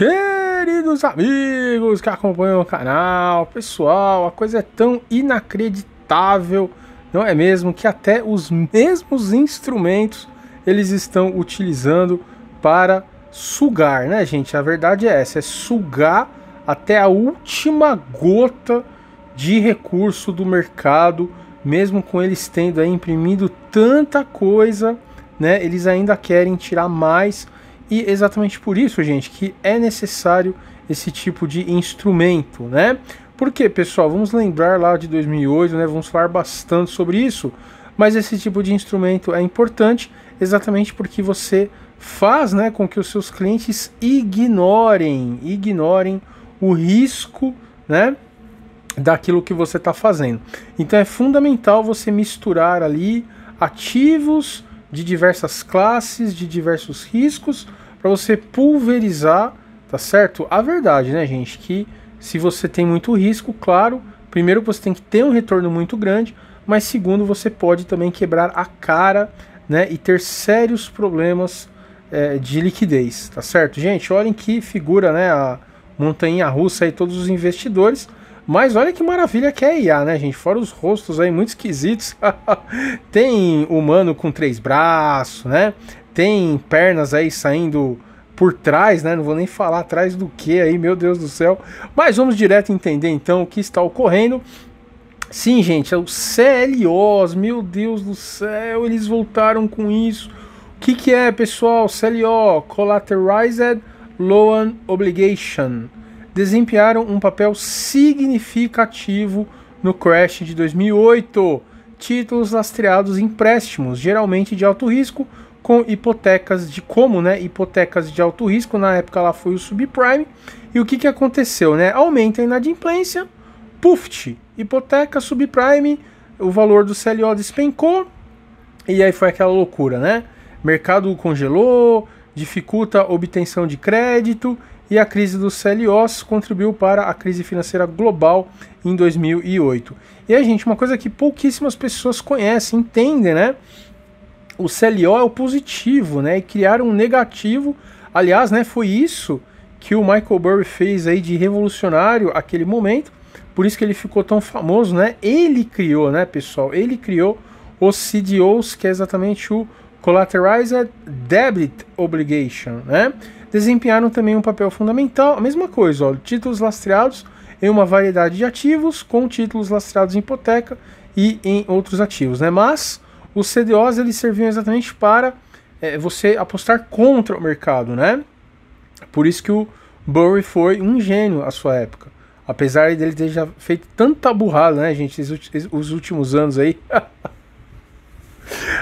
Queridos amigos que acompanham o canal, pessoal, a coisa é tão inacreditável, não é mesmo? Que até os mesmos instrumentos eles estão utilizando para sugar, né, gente? A verdade é essa: é sugar até a última gota de recurso do mercado, mesmo com eles tendo aí imprimido tanta coisa, né? Eles ainda querem tirar mais e exatamente por isso, gente, que é necessário esse tipo de instrumento, né? Porque, pessoal, vamos lembrar lá de 2008, né? Vamos falar bastante sobre isso. Mas esse tipo de instrumento é importante exatamente porque você faz, né, com que os seus clientes ignorem, ignorem o risco, né, daquilo que você está fazendo. Então é fundamental você misturar ali ativos de diversas classes, de diversos riscos, para você pulverizar, tá certo? A verdade, né, gente, que se você tem muito risco, claro, primeiro você tem que ter um retorno muito grande, mas segundo você pode também quebrar a cara, né, e ter sérios problemas é, de liquidez, tá certo? Gente, olhem que figura, né, a montanha russa e todos os investidores. Mas olha que maravilha que é IA, né, gente? Fora os rostos aí muito esquisitos. tem humano com três braços, né? tem pernas aí saindo por trás, né? Não vou nem falar atrás do que aí, meu Deus do céu. Mas vamos direto entender então o que está ocorrendo. Sim, gente, é o CLOs, meu Deus do céu, eles voltaram com isso. O que, que é, pessoal? CLO, Collateralized Loan Obligation. Desempenharam um papel significativo no crash de 2008. Títulos lastreados em empréstimos, geralmente de alto risco, com hipotecas de como, né? Hipotecas de alto risco, na época lá foi o subprime. E o que, que aconteceu, né? Aumenta a inadimplência, puf hipoteca, subprime, o valor do CLO despencou, e aí foi aquela loucura, né? Mercado congelou, dificulta a obtenção de crédito, e a crise dos CLOs contribuiu para a crise financeira global em 2008. E aí, gente, uma coisa que pouquíssimas pessoas conhecem, entendem, né? o CLO é o positivo, né? E criaram um negativo. Aliás, né, foi isso que o Michael Burry fez aí de revolucionário aquele momento. Por isso que ele ficou tão famoso, né? Ele criou, né, pessoal? Ele criou os CDOs, que é exatamente o Collateralized Debit Obligation, né? Desempenharam também um papel fundamental, a mesma coisa, ó, títulos lastreados em uma variedade de ativos, com títulos lastreados em hipoteca e em outros ativos, né? Mas os CDOs eles serviam exatamente para é, você apostar contra o mercado, né? Por isso que o Burry foi um gênio à sua época. Apesar dele ter já feito tanta burrada, né, gente, os últimos anos aí.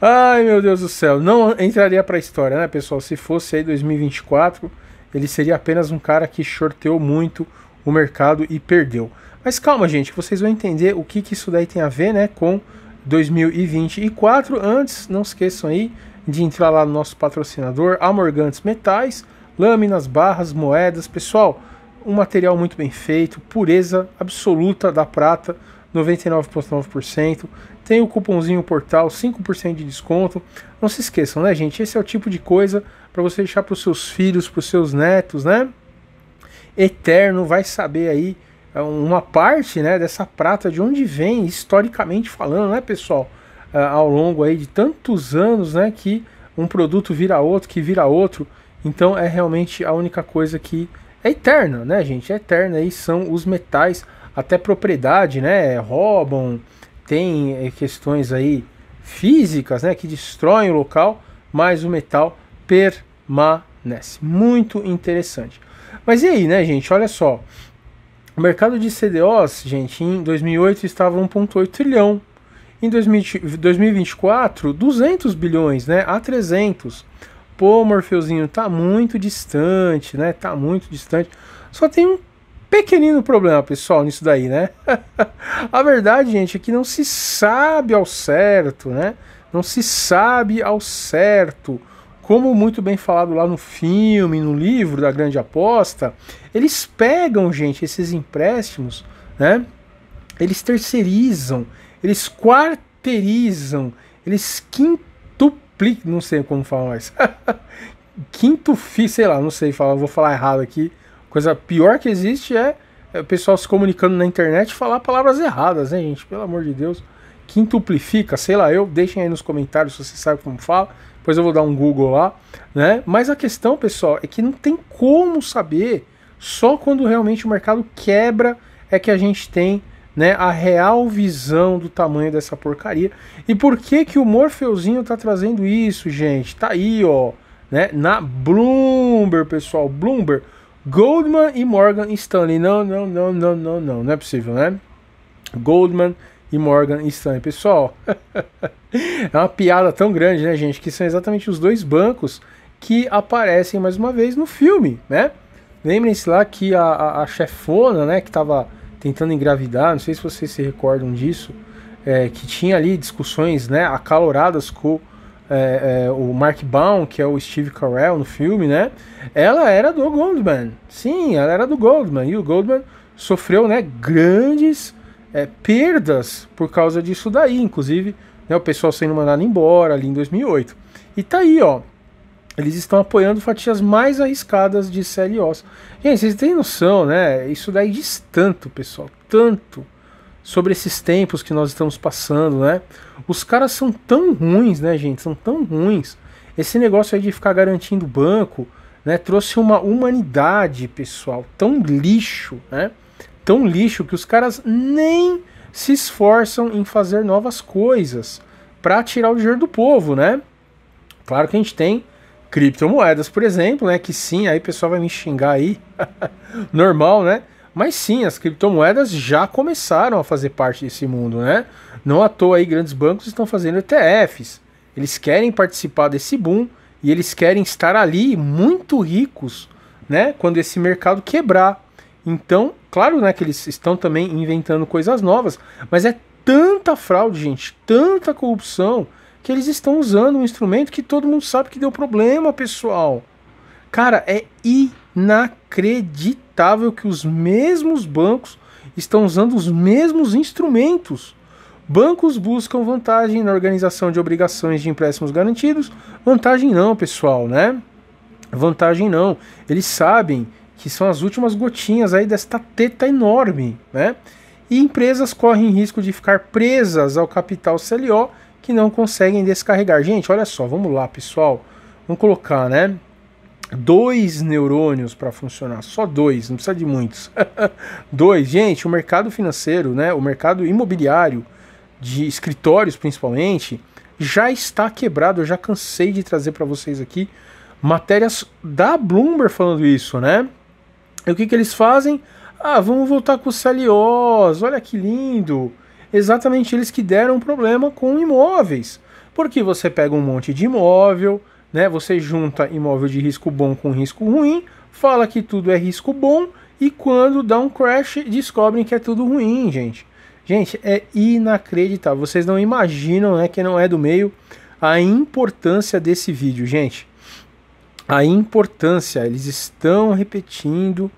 Ai, meu Deus do céu. Não entraria para a história, né, pessoal? Se fosse aí 2024, ele seria apenas um cara que shorteou muito o mercado e perdeu. Mas calma, gente, vocês vão entender o que, que isso daí tem a ver, né, com 2024. Antes, não esqueçam aí de entrar lá no nosso patrocinador, Amorgantes Metais, lâminas, barras, moedas. Pessoal, um material muito bem feito, pureza absoluta da prata, 99,9%. Tem o cupomzinho portal, 5% de desconto. Não se esqueçam, né, gente? Esse é o tipo de coisa para você deixar para os seus filhos, para os seus netos, né? Eterno, vai saber aí é uma parte né, dessa prata, de onde vem, historicamente falando, né, pessoal? É, ao longo aí de tantos anos, né, que um produto vira outro, que vira outro. Então é realmente a única coisa que é eterna, né, gente? É eterna aí são os metais, até propriedade, né? É, roubam, tem questões aí físicas, né, que destroem o local, mas o metal permanece. Muito interessante. Mas e aí, né, gente? Olha só. O mercado de CDOs, gente, em 2008 estava 1,8 trilhão. Em 2024, 200 bilhões, né? A 300. Pô, Morfeuzinho, tá muito distante, né? Tá muito distante. Só tem um pequenino problema, pessoal, nisso daí, né? a verdade, gente, é que não se sabe ao certo, né? Não se sabe ao certo como muito bem falado lá no filme, no livro da Grande Aposta, eles pegam, gente, esses empréstimos, né? Eles terceirizam, eles quarteirizam, eles quintuplicam, não sei como falar mais. Quinto fi, sei lá, não sei falar, vou falar errado aqui. Coisa pior que existe é, é o pessoal se comunicando na internet e falar palavras erradas, hein, gente? Pelo amor de Deus quintuplifica, sei lá, eu, deixem aí nos comentários se você sabe como fala, depois eu vou dar um Google lá, né? Mas a questão, pessoal, é que não tem como saber, só quando realmente o mercado quebra é que a gente tem né, a real visão do tamanho dessa porcaria. E por que que o Morfeuzinho tá trazendo isso, gente? Tá aí, ó, né, na Bloomberg, pessoal, Bloomberg, Goldman e Morgan Stanley. Não, não, não, não, não, não, não, não é possível, né? Goldman e Morgan Stanley. Pessoal, é uma piada tão grande, né, gente? Que são exatamente os dois bancos que aparecem mais uma vez no filme, né? Lembrem-se lá que a, a, a, chefona, né, que estava tentando engravidar, não sei se vocês se recordam disso, é, que tinha ali discussões, né, acaloradas com é, é, o Mark Baum, que é o Steve Carell no filme, né? Ela era do Goldman. Sim, ela era do Goldman. E o Goldman sofreu, né, grandes é, perdas por causa disso daí, inclusive né, o pessoal sendo mandado embora ali em 2008. E tá aí, ó, eles estão apoiando fatias mais arriscadas de CLOs. Gente, vocês têm noção, né? Isso daí diz tanto, pessoal, tanto sobre esses tempos que nós estamos passando, né? Os caras são tão ruins, né, gente? São tão ruins. Esse negócio aí de ficar garantindo banco, né? Trouxe uma humanidade, pessoal, tão lixo, né? tão lixo que os caras nem se esforçam em fazer novas coisas para tirar o dinheiro do povo, né? Claro que a gente tem criptomoedas, por exemplo, né? Que sim, aí o pessoal vai me xingar aí. Normal, né? Mas sim, as criptomoedas já começaram a fazer parte desse mundo, né? Não à toa aí grandes bancos estão fazendo ETFs. Eles querem participar desse boom e eles querem estar ali muito ricos, né? Quando esse mercado quebrar. Então, Claro, né, que eles estão também inventando coisas novas, mas é tanta fraude, gente, tanta corrupção, que eles estão usando um instrumento que todo mundo sabe que deu problema, pessoal. Cara, é inacreditável que os mesmos bancos estão usando os mesmos instrumentos. Bancos buscam vantagem na organização de obrigações de empréstimos garantidos. Vantagem não, pessoal, né? Vantagem não. Eles sabem que são as últimas gotinhas aí desta teta enorme, né? E empresas correm risco de ficar presas ao capital CLO que não conseguem descarregar. Gente, olha só, vamos lá, pessoal. Vamos colocar, né? Dois neurônios para funcionar, só dois, não precisa de muitos. dois, gente, o mercado financeiro, né? O mercado imobiliário de escritórios, principalmente, já está quebrado. Eu já cansei de trazer para vocês aqui matérias da Bloomberg falando isso, né? E o que, que eles fazem? Ah, vamos voltar com os CLOs, olha que lindo! Exatamente eles que deram problema com imóveis. Porque você pega um monte de imóvel, né? Você junta imóvel de risco bom com risco ruim, fala que tudo é risco bom e quando dá um crash descobrem que é tudo ruim, gente. Gente, é inacreditável. Vocês não imaginam, né, Que não é do meio, a importância desse vídeo, gente a importância. Eles estão repetindo,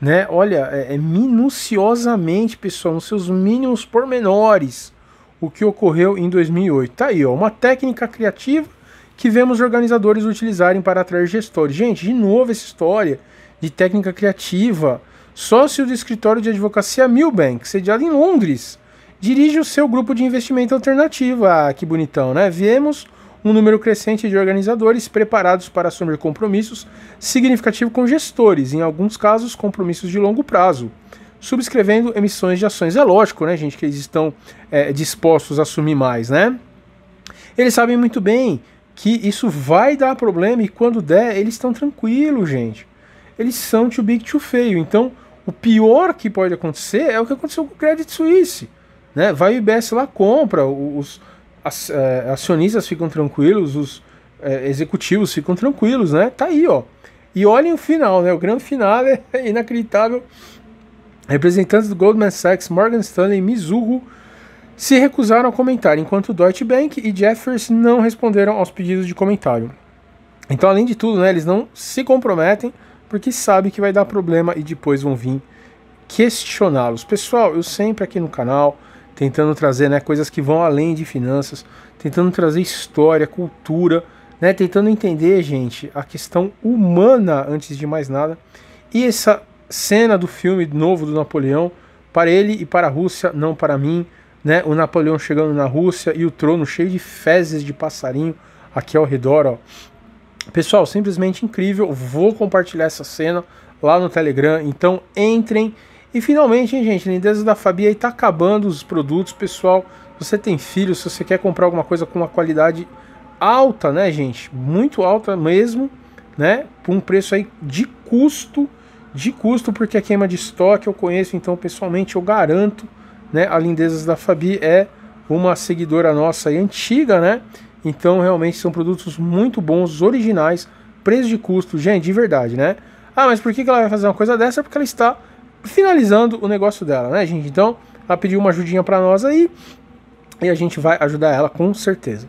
né? Olha, é, é minuciosamente, pessoal, nos seus mínimos pormenores, o que ocorreu em 2008. Tá aí, ó, uma técnica criativa que vemos organizadores utilizarem para atrair gestores. Gente, de novo essa história de técnica criativa. Sócio do escritório de advocacia Milbank, sediado em Londres, dirige o seu grupo de investimento alternativo. Ah, que bonitão, né? Vemos um número crescente de organizadores preparados para assumir compromissos significativos com gestores, em alguns casos compromissos de longo prazo, subscrevendo emissões de ações. É lógico, né, gente, que eles estão é, dispostos a assumir mais, né? Eles sabem muito bem que isso vai dar problema e quando der, eles estão tranquilos, gente. Eles são too big to fail. Então, o pior que pode acontecer é o que aconteceu com o Credit Suisse. Né? Vai o IBS lá, compra os, as, é, acionistas ficam tranquilos, os é, executivos ficam tranquilos, né? Tá aí, ó. E olhem o final, né? O grande final é inacreditável. Representantes do Goldman Sachs, Morgan Stanley e Mizuho se recusaram a comentar, enquanto Deutsche Bank e Jeffers não responderam aos pedidos de comentário. Então, além de tudo, né, eles não se comprometem porque sabem que vai dar problema e depois vão vir questioná-los. Pessoal, eu sempre aqui no canal tentando trazer né, coisas que vão além de finanças, tentando trazer história, cultura, né, tentando entender, gente, a questão humana antes de mais nada. E essa cena do filme novo do Napoleão, para ele e para a Rússia, não para mim, né, o Napoleão chegando na Rússia e o trono cheio de fezes de passarinho aqui ao redor, ó. Pessoal, simplesmente incrível. Vou compartilhar essa cena lá no Telegram, então entrem e finalmente, hein, gente, Lindezas da Fabi aí tá acabando os produtos, pessoal. você tem filho, se você quer comprar alguma coisa com uma qualidade alta, né, gente? Muito alta mesmo, né? Por um preço aí de custo, de custo, porque a é queima de estoque eu conheço, então pessoalmente eu garanto, né? A Lindezas da Fabi é uma seguidora nossa aí antiga, né? Então realmente são produtos muito bons, originais, preço de custo, gente, de verdade, né? Ah, mas por que ela vai fazer uma coisa dessa? Porque ela está finalizando o negócio dela, né, gente? Então, ela pediu uma ajudinha para nós aí e a gente vai ajudar ela com certeza.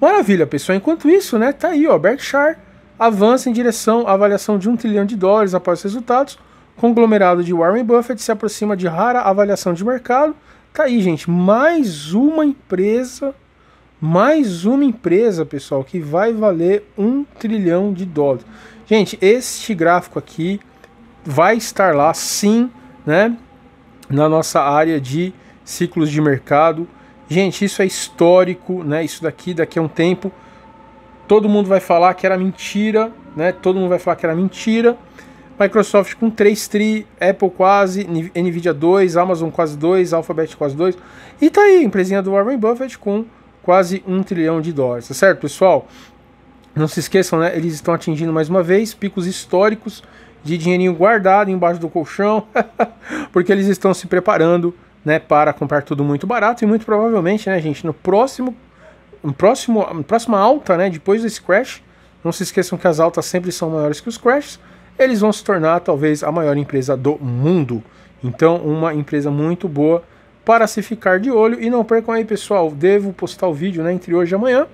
Maravilha, pessoal. Enquanto isso, né, tá aí, ó, Berkshire avança em direção à avaliação de um trilhão de dólares após os resultados. Conglomerado de Warren Buffett se aproxima de rara avaliação de mercado. Tá aí, gente, mais uma empresa, mais uma empresa, pessoal, que vai valer um trilhão de dólares. Gente, este gráfico aqui vai estar lá sim, né? Na nossa área de ciclos de mercado. Gente, isso é histórico, né? Isso daqui, daqui a um tempo, todo mundo vai falar que era mentira, né? Todo mundo vai falar que era mentira. Microsoft com 3 tri, Apple quase, Nvidia 2, Amazon quase 2, Alphabet quase 2. E tá aí, a empresinha do Warren Buffett com quase 1 um trilhão de dólares, tá certo, pessoal? Não se esqueçam, né? Eles estão atingindo mais uma vez picos históricos de dinheirinho guardado embaixo do colchão, porque eles estão se preparando né, para comprar tudo muito barato e muito provavelmente, né, gente, no próximo, no próximo, no próxima alta, né, depois desse crash, não se esqueçam que as altas sempre são maiores que os crashes, eles vão se tornar talvez a maior empresa do mundo. Então, uma empresa muito boa para se ficar de olho. E não percam aí, pessoal, devo postar o vídeo né, entre hoje e amanhã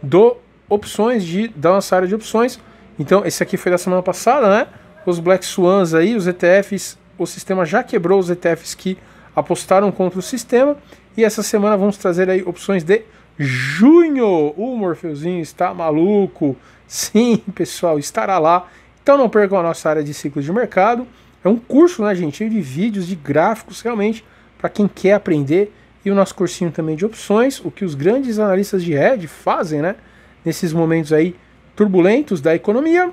do opções de da nossa área de opções. Então, esse aqui foi da semana passada, né? os Black Swans aí, os ETFs, o sistema já quebrou os ETFs que apostaram contra o sistema. E essa semana vamos trazer aí opções de junho. O Morfeuzinho está maluco. Sim, pessoal, estará lá. Então não percam a nossa área de ciclo de mercado. É um curso, né, gente? de vídeos, de gráficos, realmente, para quem quer aprender. E o nosso cursinho também de opções, o que os grandes analistas de hedge fazem, né? Nesses momentos aí turbulentos da economia.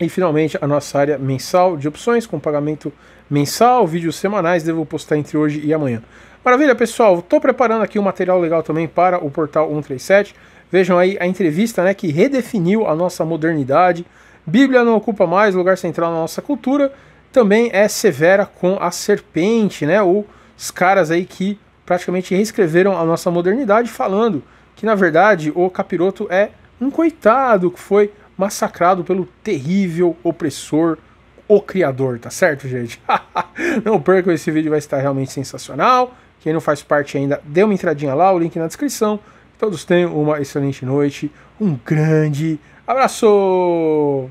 E finalmente a nossa área mensal de opções com pagamento mensal, vídeos semanais, devo postar entre hoje e amanhã. Maravilha, pessoal. Estou preparando aqui um material legal também para o portal 137. Vejam aí a entrevista, né, que redefiniu a nossa modernidade. Bíblia não ocupa mais lugar central na nossa cultura. Também é severa com a serpente, né, ou os caras aí que praticamente reescreveram a nossa modernidade falando que na verdade o capiroto é um coitado que foi massacrado pelo terrível opressor o criador, tá certo, gente? não percam, esse vídeo vai estar realmente sensacional. Quem não faz parte ainda, dê uma entradinha lá, o link na descrição. Todos tenham uma excelente noite, um grande abraço!